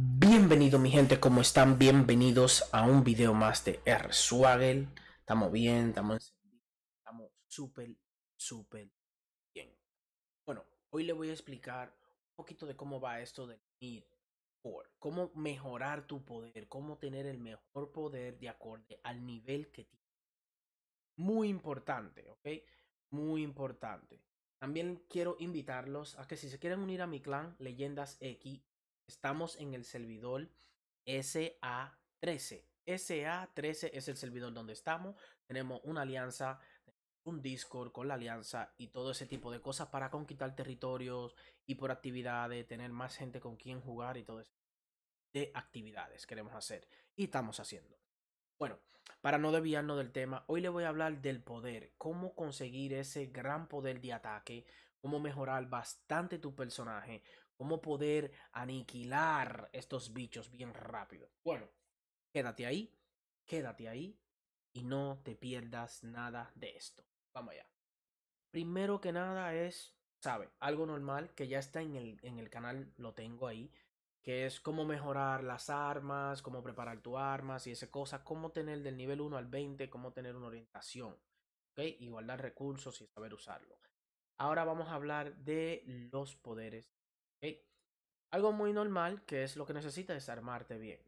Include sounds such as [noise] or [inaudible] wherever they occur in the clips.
Bienvenido mi gente, ¿cómo están? Bienvenidos a un video más de R Swagel. Estamos bien, estamos estamos súper, súper bien. Bueno, hoy le voy a explicar un poquito de cómo va esto de Need por cómo mejorar tu poder, cómo tener el mejor poder de acorde al nivel que tienes. Muy importante, ¿ok? Muy importante. También quiero invitarlos a que si se quieren unir a mi clan, Leyendas X, Estamos en el servidor SA13. SA13 es el servidor donde estamos. Tenemos una alianza, un Discord con la alianza y todo ese tipo de cosas para conquistar territorios y por actividades, tener más gente con quien jugar y todo eso. De actividades queremos hacer y estamos haciendo. Bueno, para no desviarnos del tema, hoy le voy a hablar del poder, cómo conseguir ese gran poder de ataque, cómo mejorar bastante tu personaje, cómo poder aniquilar estos bichos bien rápido. Bueno, quédate ahí, quédate ahí y no te pierdas nada de esto. Vamos allá. Primero que nada es, sabe, algo normal que ya está en el, canal, lo tengo ahí, que es cómo mejorar las armas, cómo preparar tu armas y esa cosa, cómo tener del nivel 1 al 20, cómo tener una orientación, ¿ok? Y guardar recursos y saber usarlo. Ahora vamos a hablar de los poderes algo muy normal que es lo que necesitas es armarte bien.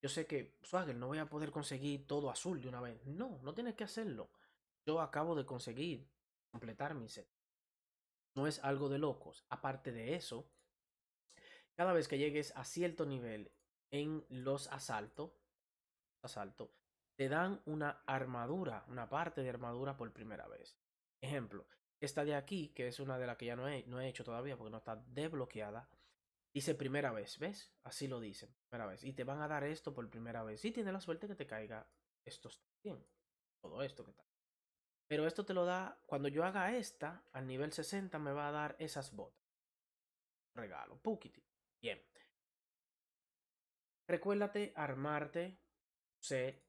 Yo sé que, Swagger, no voy a poder conseguir todo azul de una vez. No, no tienes que hacerlo. Yo acabo de conseguir completar mi set. No es algo de locos. Aparte de eso, cada vez que llegues a cierto nivel en los asaltos, asalto, te dan una armadura, una parte de armadura por primera vez. Ejemplo, esta de aquí, que es una de las que ya no he, no he hecho todavía porque no está desbloqueada, dice primera vez, ¿ves? Así lo dicen, primera vez. Y te van a dar esto por primera vez. Y tienes la suerte que te caiga estos también. Todo esto que tal. Pero esto te lo da, cuando yo haga esta, al nivel 60 me va a dar esas botas. Regalo, Pukiti. Bien. Recuérdate armarte, sé,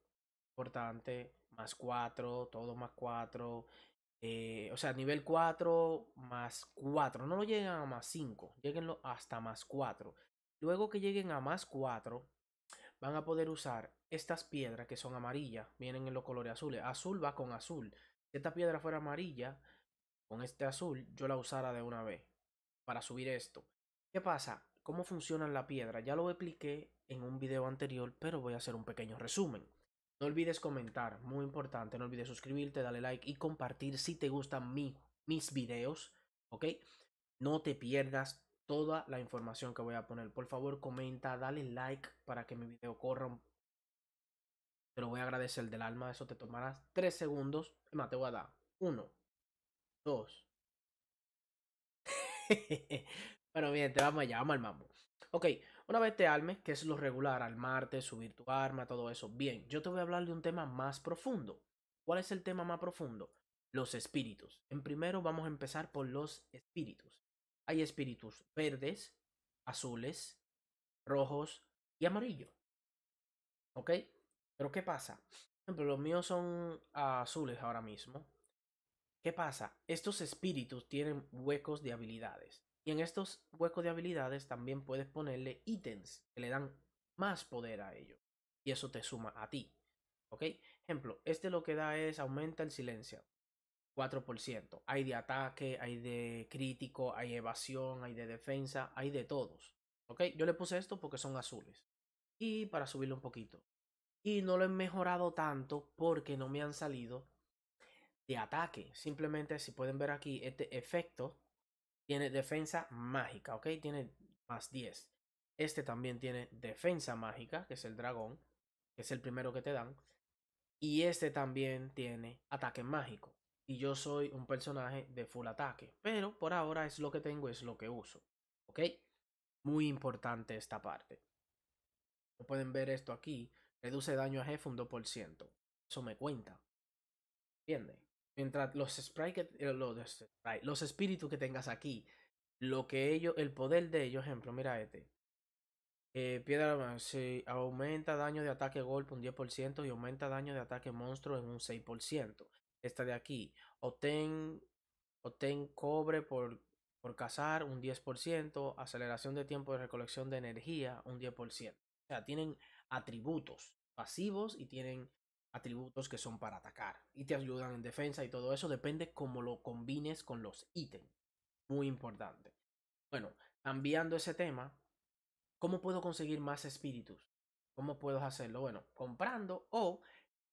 importante, más 4, todo más 4, eh, o sea, nivel 4 más 4. No lo lleguen a más 5. Lleguenlo hasta más 4. Luego que lleguen a más 4, van a poder usar estas piedras que son amarillas. Vienen en los colores azules. Azul va con azul. Si esta piedra fuera amarilla, con este azul, yo la usara de una vez. Para subir esto. ¿Qué pasa? ¿Cómo funciona la piedra? Ya lo expliqué en un video anterior, pero voy a hacer un pequeño resumen. No olvides comentar, muy importante, no olvides suscribirte, darle like y compartir si te gustan mis videos, ¿ok? No te pierdas toda la información que voy a poner. Por favor, comenta, dale like para que mi video corra Pero te lo voy a agradecer del alma. Eso te tomará tres segundos. más, te voy a dar uno, dos. Bueno, [laughs] bien, te vamos allá, vamos al mambo. Ok, una vez te armes, que es lo regular, armarte, subir tu arma, todo eso. Bien, yo te voy a hablar de un tema más profundo. ¿Cuál es el tema más profundo? Los espíritus. En primero vamos a empezar por los espíritus. Hay espíritus verdes, azules, rojos y amarillos. ¿Ok? Pero ¿qué pasa? Por ejemplo, los míos son ah, azules ahora mismo. ¿Qué pasa? Estos espíritus tienen huecos de habilidades. Y en estos huecos de habilidades también puedes ponerle ítems que le dan más poder a ello. Y eso te suma a ti. ¿Ok? Ejemplo, este lo que da es aumenta el silencio. 4%. Hay de ataque, hay de crítico, hay evasión, hay de defensa, hay de todos. ¿Ok? Yo le puse esto porque son azules. Y para subirlo un poquito. Y no lo he mejorado tanto porque no me han salido de ataque. Simplemente si pueden ver aquí este efecto tiene defensa mágica, ¿ok? Tiene más 10. Este también tiene defensa mágica, que es el dragón, que es el primero que te dan. Y este también tiene ataque mágico. Y yo soy un personaje de full ataque. Pero por ahora es lo que tengo, es lo que uso. ¿Ok? Muy importante esta parte. Como pueden ver esto aquí. Reduce daño a jefe un 2%. Eso me cuenta. ¿Entiendes? mientras los sprites, eh, este, los, espíritus que tengas aquí, lo que ellos, el poder de ellos, ejemplo, mira este. Eh, piedra, aumenta daño de ataque golpe un 10% y aumenta daño de ataque monstruo en un 6%. Esta de aquí, obtén, cobre por, por cazar un 10%, aceleración de tiempo de recolección de energía un 10%. O sea, tienen atributos pasivos y tienen atributos que son para atacar y te ayudan en defensa y todo eso depende cómo lo combines con los ítems. Muy importante. Bueno, cambiando ese tema, ¿cómo puedo conseguir más espíritus? ¿Cómo puedo hacerlo? Bueno, comprando o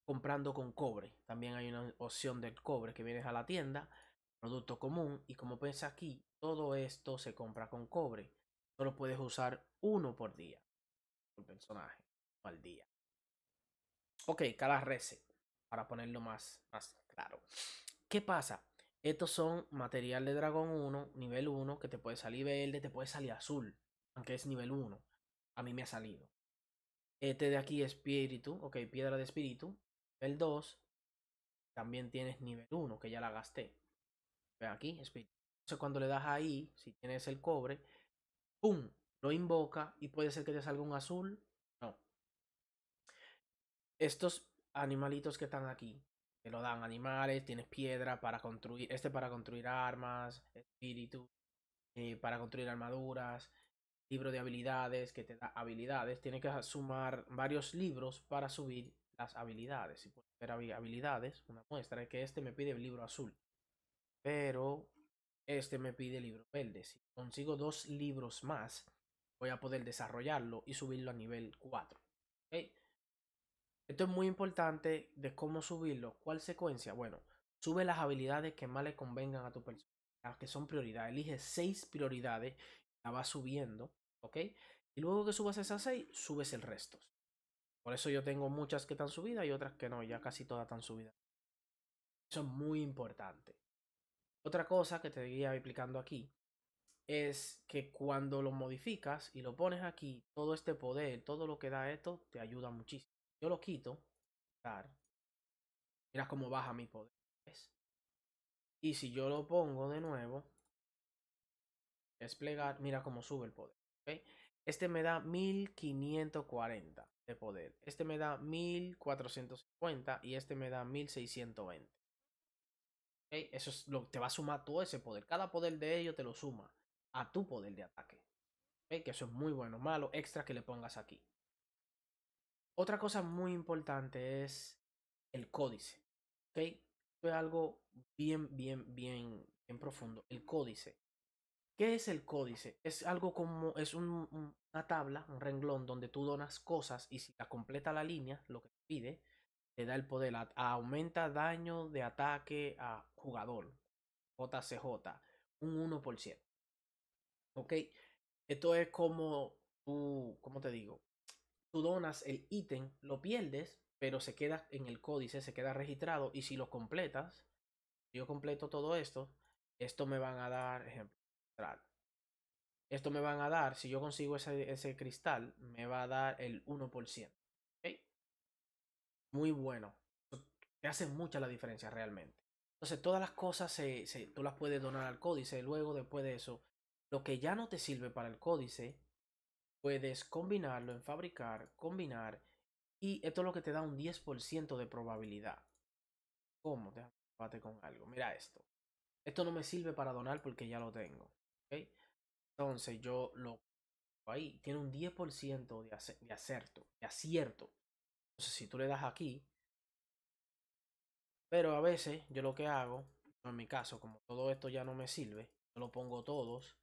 comprando con cobre. También hay una opción del cobre que vienes a la tienda, producto común, y como ves aquí, todo esto se compra con cobre. Solo puedes usar uno por día, por personaje, al día. Ok, cada reset, para ponerlo más, más claro. ¿Qué pasa? Estos son material de dragón 1, nivel 1, que te puede salir verde, te puede salir azul, aunque es nivel 1. A mí me ha salido. Este de aquí es espíritu, ok, piedra de espíritu. El 2, también tienes nivel 1, que ya la gasté. Ve aquí, espíritu. Entonces cuando le das ahí, si tienes el cobre, ¡pum! Lo invoca y puede ser que te salga un azul, estos animalitos que están aquí, te lo dan animales, tienes piedra para construir, este para construir armas, espíritu, eh, para construir armaduras, libro de habilidades que te da habilidades, tienes que sumar varios libros para subir las habilidades. Si puedes ver habilidades, una muestra es que este me pide el libro azul, pero este me pide el libro verde. Si consigo dos libros más, voy a poder desarrollarlo y subirlo a nivel 4. Esto es muy importante de cómo subirlo. ¿Cuál secuencia? Bueno, sube las habilidades que más le convengan a tu persona, las que son prioridad. Elige seis prioridades, la vas subiendo, ¿ok? Y luego que subas esas seis, subes el resto. Por eso yo tengo muchas que están subidas y otras que no, ya casi todas están subidas. Eso es muy importante. Otra cosa que te diría explicando aquí es que cuando lo modificas y lo pones aquí, todo este poder, todo lo que da esto, te ayuda muchísimo. Yo lo quito. Mira cómo baja mi poder. Y si yo lo pongo de nuevo. Desplegar. Mira cómo sube el poder. Este me da 1540 de poder. Este me da 1450 y este me da 1620. Eso es lo te va a sumar todo ese poder. Cada poder de ello te lo suma a tu poder de ataque. Que eso es muy bueno. Malo extra que le pongas aquí. Otra cosa muy importante es el códice. okay, Esto es algo bien, bien, bien, bien profundo. El códice. ¿Qué es el códice? Es algo como, es una tabla, un renglón donde tú donas cosas y si la completa la línea, lo que te pide, te da el poder, aumenta daño de ataque a jugador, JCJ, un 1%. ¿Ok? Esto es como tú, ¿cómo te digo? tú donas el ítem, lo pierdes, pero se queda en el códice, se queda registrado. Y si lo completas, yo completo todo esto, esto me van a dar, ejemplo, esto me van a dar, si yo consigo ese, ese cristal, me va a dar el 1%. Muy bueno. Te hace mucha la diferencia realmente. Entonces, todas las cosas tú las puedes donar al códice. Luego, después de eso, lo que ya no te sirve para el códice, puedes combinarlo en fabricar, combinar, y esto es lo que te da un 10% de probabilidad. ¿Cómo? te Déjame con algo. Mira esto. Esto no me sirve para donar porque ya lo tengo. Entonces yo lo ahí. Tiene un 10% de, ciento de acierto. De acierto. Entonces si tú le das aquí. Pero a veces yo lo que hago. En mi caso, como todo esto ya no me sirve. lo pongo todos.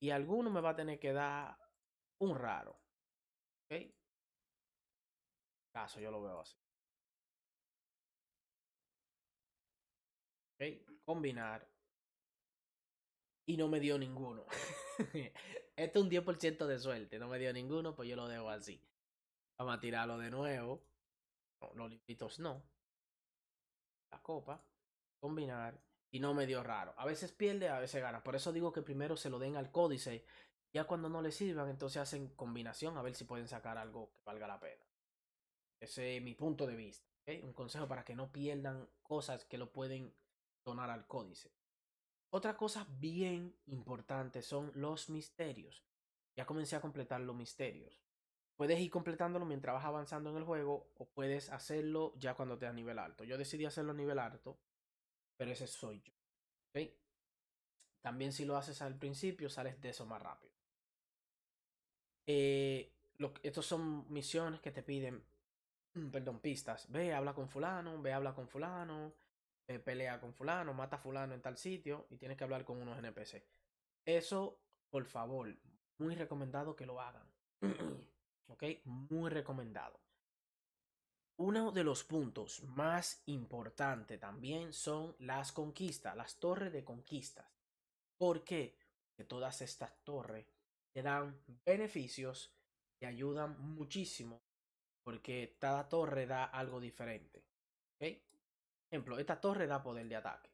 Y alguno me va a tener que dar un raro. ¿Ok? Caso, yo lo veo así. ¿Ok? Combinar. Y no me dio ninguno. [laughs] este es un 10% de suerte. No me dio ninguno, pues yo lo dejo así. Vamos a tirarlo de nuevo. No, los libritos no. La copa. Combinar. Y no me dio raro. A veces pierde, a veces gana. Por eso digo que primero se lo den al códice ya cuando no le sirvan, entonces hacen combinación a ver si pueden sacar algo que valga la pena. Ese es mi punto de vista. Un consejo para que no pierdan cosas que lo pueden donar al códice. Otra cosa bien importante son los misterios. Ya comencé a completar los misterios. Puedes ir completándolo mientras vas avanzando en el juego o puedes hacerlo ya cuando te a nivel alto. Yo decidí hacerlo a nivel alto, pero ese soy yo. También si lo haces al principio, sales de eso más rápido. Eh, son misiones que te piden, mm, perdón, pistas. Ve, habla con fulano, ve, habla con fulano, eh, pelea con fulano, mata a fulano en tal sitio y tienes que hablar con unos NPC. Eso, por favor, muy recomendado que lo hagan. [clears throat] ¿Ok? Muy recomendado. Uno de los puntos más importantes también son las conquistas, las torres de conquistas. ¿Por qué? Porque todas estas torres te dan beneficios, te ayudan muchísimo, porque cada torre da algo diferente. Ejemplo, esta torre da poder de ataque.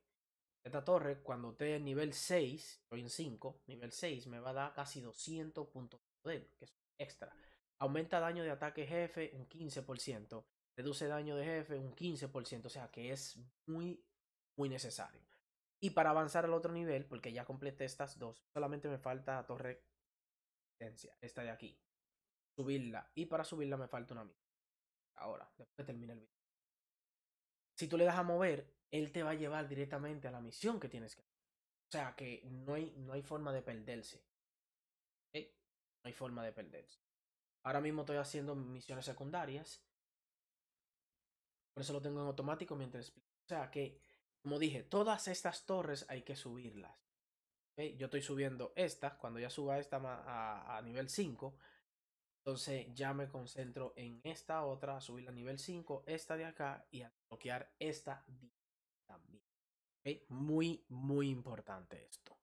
Esta torre, cuando esté en nivel 6, estoy en 5, nivel 6, me va a dar casi 200 puntos de poder, que es extra. Aumenta daño de ataque jefe un 15%, reduce daño de jefe un 15%, o sea que es muy, muy necesario. Y para avanzar al otro nivel, porque ya completé estas dos, solamente me falta torre esta de aquí. Subirla. Y para subirla me falta una misión, Ahora, después termina el video. Si tú le das a mover, él te va a llevar directamente a la misión que tienes que hacer. O sea que no hay, no hay forma de perderse. No hay forma de perderse. Ahora mismo estoy haciendo misiones secundarias. Por eso lo tengo en automático mientras... O sea que, como dije, todas estas torres hay que subirlas. Yo estoy subiendo esta, cuando ya suba esta a, a nivel 5, entonces ya me concentro en esta otra, subir a nivel 5, esta de acá y a bloquear esta también. Muy, muy importante esto.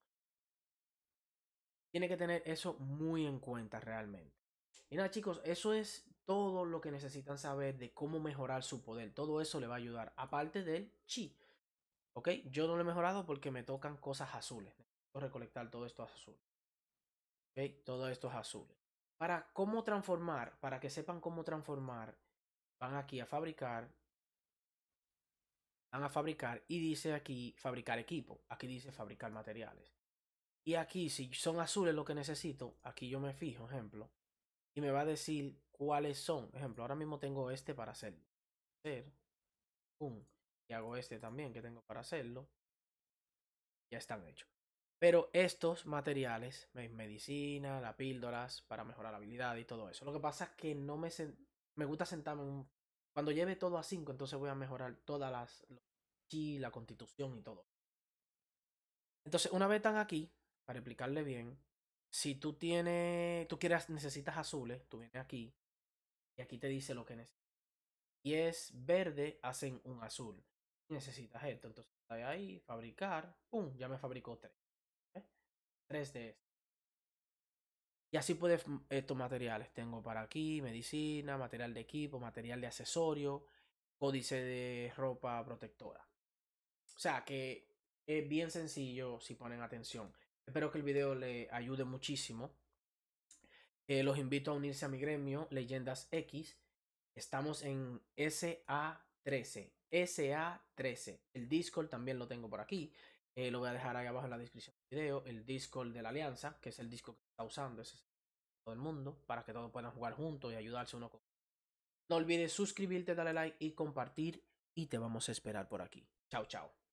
Tiene que tener eso muy en cuenta realmente. Y nada chicos, eso es todo lo que necesitan saber de cómo mejorar su poder. Todo eso le va a ayudar, aparte del chi. ¿Ok? Yo no lo he mejorado porque me tocan cosas azules recolectar todo esto azul. ¿Ok? Todo esto es azul. Para cómo transformar, para que sepan cómo transformar, van aquí a fabricar. Van a fabricar y dice aquí fabricar equipo. Aquí dice fabricar materiales. Y aquí, si son azules lo que necesito, aquí yo me fijo, ejemplo, y me va a decir cuáles son. Ejemplo, ahora mismo tengo este para hacerlo. Hacer. Y hago este también que tengo para hacerlo. Ya están hechos. Pero estos materiales, medicina, las píldoras para mejorar la habilidad y todo eso. Lo que pasa es que no me, me gusta sentarme en un... Cuando lleve todo a 5, entonces voy a mejorar todas las... Chi, la constitución y todo. Entonces, una vez están aquí, para explicarle bien, si tú tienes... Tú quieres, necesitas azules, tú vienes aquí. Y aquí te dice lo que necesitas. Y es verde, hacen un azul. necesitas esto. Entonces, ahí, fabricar. ¡Pum! Ya me fabricó tres. 3 D Y así puedes, mm, estos materiales. Tengo para aquí medicina, material de equipo, material de accesorio, códice de ropa protectora. O sea que es bien sencillo si ponen atención. Espero que el video le ayude muchísimo. Eh, los invito a unirse a mi gremio, Leyendas X. Estamos en SA13. SA13. El Discord también lo tengo por aquí. Eh, lo voy a dejar ahí abajo en la descripción del video. El Discord de la Alianza, que es el disco que está usando todo el mundo, para que todos puedan jugar juntos y ayudarse uno con otro. No olvides suscribirte, darle like y compartir. Y te vamos a esperar por aquí. Chao, chao.